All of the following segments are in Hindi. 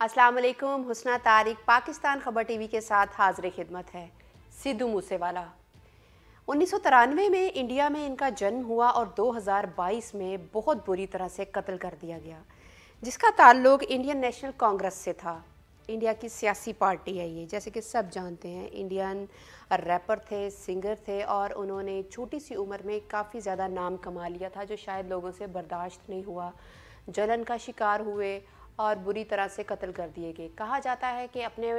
असलम हुसना तारिक पाकिस्तान खबर टीवी के साथ हाजिर खिदमत है सिद्धू मूसेवाला उन्नीस सौ तिरानवे में इंडिया में इनका जन्म हुआ और 2022 में बहुत बुरी तरह से कत्ल कर दिया गया जिसका ताल्लुक इंडियन नेशनल कांग्रेस से था इंडिया की सियासी पार्टी है ये जैसे कि सब जानते हैं इंडियन रैपर थे सिंगर थे और उन्होंने छोटी सी उम्र में काफ़ी ज़्यादा नाम कमा लिया था जो शायद लोगों से बर्दाश्त नहीं हुआ जलन का शिकार हुए और बुरी तरह से कत्ल कर दिए गए कहा जाता है कि अपने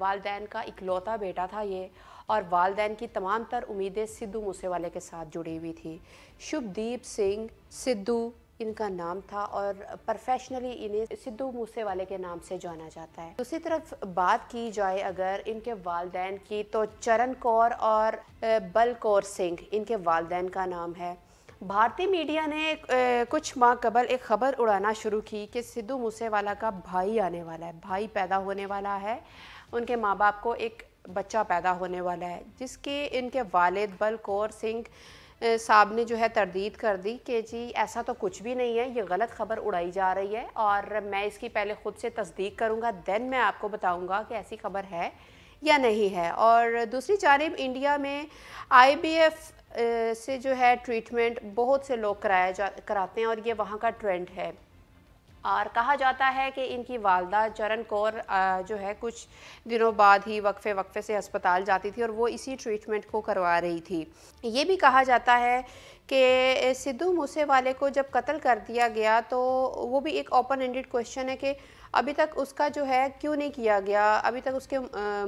वालदेन का इकलौता बेटा था ये और वालदेन की तमाम तर उम्मीदें सिद्धू मूसेवाले के साथ जुड़ी हुई थी शुभदीप सिंह सिद्धू इनका नाम था और प्रोफेशनली इन्हें सिद्धू मूसे वाले के नाम से जाना जाता है दूसरी तरफ बात की जाए अगर इनके वालदेन की तो चरण कौर और बल कौर सिंह इनके वालदेन का नाम है भारतीय मीडिया ने कुछ माह कबल एक खबर उड़ाना शुरू की कि सिद्धू मूसेवाला का भाई आने वाला है भाई पैदा होने वाला है उनके माँ बाप को एक बच्चा पैदा होने वाला है जिसके इनके वालिद कौर सिंह साहब ने जो है तरदीद कर दी कि जी ऐसा तो कुछ भी नहीं है ये गलत खबर उड़ाई जा रही है और मैं इसकी पहले ख़ुद से तस्दीक करूँगा दैन मैं आपको बताऊँगा कि ऐसी खबर है या नहीं है और दूसरी जानब इंडिया में एफ से जो है ट्रीटमेंट बहुत से लोग कराया जा कराते हैं और ये वहाँ का ट्रेंड है और कहा जाता है कि इनकी वालदा चरण कौर जो है कुछ दिनों बाद ही वक्फ़े वक्फ़े से अस्पताल जाती थी और वो इसी ट्रीटमेंट को करवा रही थी ये भी कहा जाता है कि सिद्धू मूसे वाले को जब कत्ल कर दिया गया तो वो भी एक ओपन एंडेड क्वेश्चन है कि अभी तक उसका जो है क्यों नहीं किया गया अभी तक उसके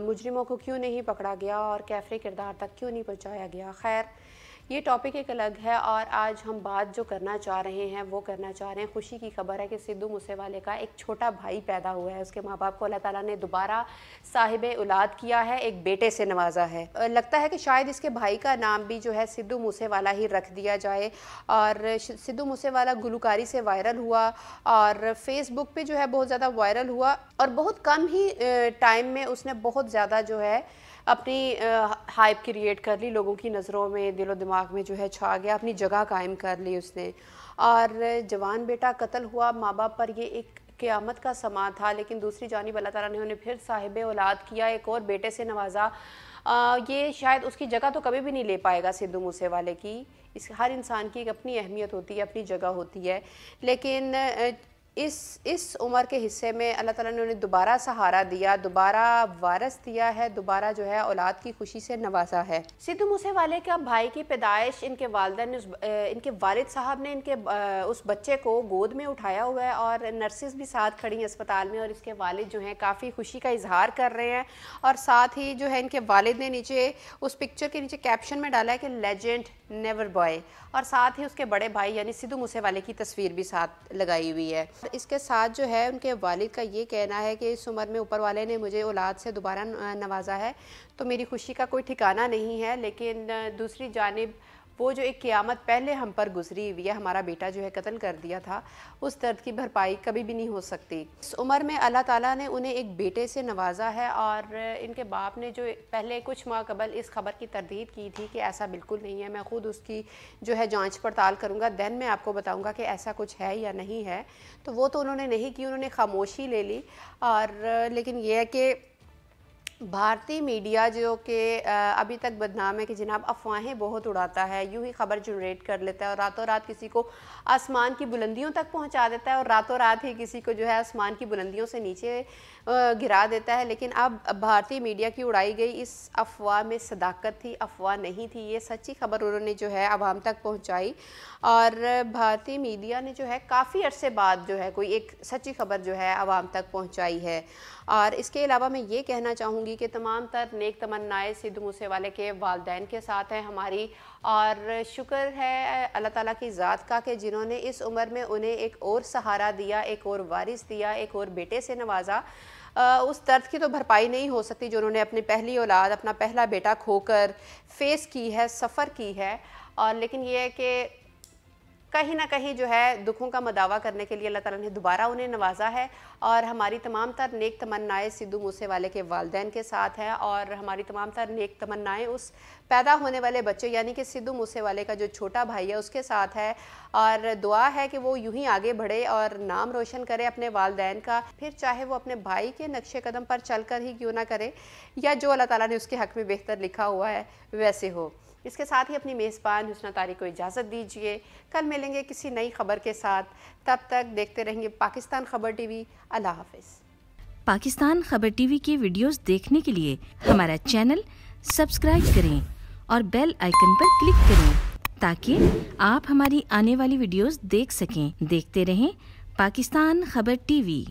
मुजरिमों को क्यों नहीं पकड़ा गया और कैफरे किरदार तक क्यों नहीं पहुँचाया गया खैर ये टॉपिक एक अलग है और आज हम बात जो करना चाह रहे हैं वो करना चाह रहे हैं खुशी की खबर है कि सिद्धू मूसेवाले का एक छोटा भाई पैदा हुआ है उसके माँ बाप को अल्लाह ताला ने दोबारा साहिब औलाद किया है एक बेटे से नवाजा है लगता है कि शायद इसके भाई का नाम भी जो है सिद्धू मूसेवाला ही रख दिया जाए और सिद्धू मूसेवाला गुलकारी से वायरल हुआ और फेसबुक पर जो है बहुत ज़्यादा वायरल हुआ और बहुत कम ही टाइम में उसने बहुत ज़्यादा जो है अपनी हाइप क्रिएट कर ली लोगों की नज़रों में दिलो दिमाग में जो है छा गया अपनी जगह कायम कर ली उसने और जवान बेटा कत्ल हुआ माँ बाप पर ये एक क़्यामत का समा था लेकिन दूसरी जानब अल्लाह तारा ने उन्हें फिर साहिब औलाद किया एक और बेटे से नवाजा आ, ये शायद उसकी जगह तो कभी भी नहीं ले पाएगा सिद्धू मूसे वाले की इस हर इंसान की एक अपनी अहमियत होती है अपनी जगह होती है लेकिन इस इस उम्र के हिस्से में अल्लाह ताला ने उन्हें दोबारा सहारा दिया दोबारा वारस दिया है दोबारा जो है औलाद की खुशी से नवाजा है सिद्धू मूसे वाले के भाई की पैदाइश इनके वालदा ने इनके वालिद साहब ने इनके उस बच्चे को गोद में उठाया हुआ है और नर्सिस भी साथ खड़ी हैं अस्पताल में और इसके वालिद जो हैं काफ़ी खुशी का इजहार कर रहे हैं और साथ ही जो है इनके वालिद ने नीचे उस पिक्चर के नीचे कैप्शन में डाला है कि लेजेंड नेवर बॉय और साथ ही उसके बड़े भाई यानी सिद्धू मूसे वाले की तस्वीर भी साथ लगाई हुई है इसके साथ जो है उनके वालिद का ये कहना है कि इस उम्र में ऊपर वाले ने मुझे औलाद से दोबारा नवाजा है तो मेरी खुशी का कोई ठिकाना नहीं है लेकिन दूसरी जानब वो जो एक क़ियामत पहले हम पर गुजरी हुई है हमारा बेटा जो है कत्ल कर दिया था उस दर्द की भरपाई कभी भी नहीं हो सकती इस उम्र में अल्लाह ताला ने उन्हें एक बेटे से नवाजा है और इनके बाप ने जो पहले कुछ माह कबल इस खबर की तरदीद की थी कि ऐसा बिल्कुल नहीं है मैं ख़ुद उसकी जो है जाँच पड़ताल करूँगा दैन मैं आपको बताऊँगा कि ऐसा कुछ है या नहीं है तो वो तो उन्होंने नहीं की उन्होंने खामोशी ले ली और लेकिन यह है कि भारतीय मीडिया जो कि अभी तक बदनाम है कि जनाब अफवाहें बहुत उड़ाता है यूं ही खबर जनरेट कर लेता है और रातों रात किसी को आसमान की बुलंदियों तक पहुंचा देता है और रातों रात ही किसी को जो है आसमान की बुलंदियों से नीचे गिरा देता है लेकिन अब भारतीय मीडिया की उड़ाई गई इस अफवाह में सदाकत थी अफवाह नहीं थी ये सच्ची खबर उन्होंने जो है आवाम तक पहुँचाई और भारतीय मीडिया ने जो है काफ़ी अरसे बाद जो है कोई एक सच्ची खबर जो है आवाम तक पहुँचाई है और इसके अलावा मैं ये कहना चाहूँगी कि तमाम तर नेक तमन्नाए सिद्धू मूसे वाले के वालदेन के साथ हैं हमारी और शुक्र है अल्लाह ताला की ज़ात का कि जिन्होंने इस उम्र में उन्हें एक और सहारा दिया एक और वारिस दिया एक और बेटे से नवाजा आ, उस दर्द की तो भरपाई नहीं हो सकती जो उन्होंने अपनी पहली औलाद अपना पहला बेटा खोकर फेस की है सफ़र की है और लेकिन यह है कि कहीं ना कहीं जो है दुखों का मदावा करने के लिए अल्लाह ताला ने दोबारा उन्हें नवाजा है और हमारी तमाम तर नेक तमन्नाएं सिद्धू मूसे वाले के वालदेन के साथ हैं और हमारी तमाम तर नेक तमन्नाएं उस पैदा होने वाले बच्चे यानी कि सिद्धू मूसे वाले का जो छोटा भाई है उसके साथ है और दुआ है कि वो यूँ ही आगे बढ़े और नाम रोशन करे अपने वालदेन का फिर चाहे वो अपने भाई के नक्शे कदम पर चल कर ही क्यों ना करे या जो अल्लाह ताला ने उसके हक़ में बेहतर लिखा हुआ है वैसे हो इसके साथ ही अपनी मेज़बान हुसना तारी को इजाज़त दीजिए कल मिलेंगे किसी नई खबर के साथ तब तक देखते रहेंगे पाकिस्तान खबर टीवी अल्लाह हाफिज़ पाकिस्तान खबर टीवी के वीडियोस देखने के लिए हमारा चैनल सब्सक्राइब करें और बेल आइकन पर क्लिक करें ताकि आप हमारी आने वाली वीडियोस देख सकें देखते रहें पाकिस्तान खबर टीवी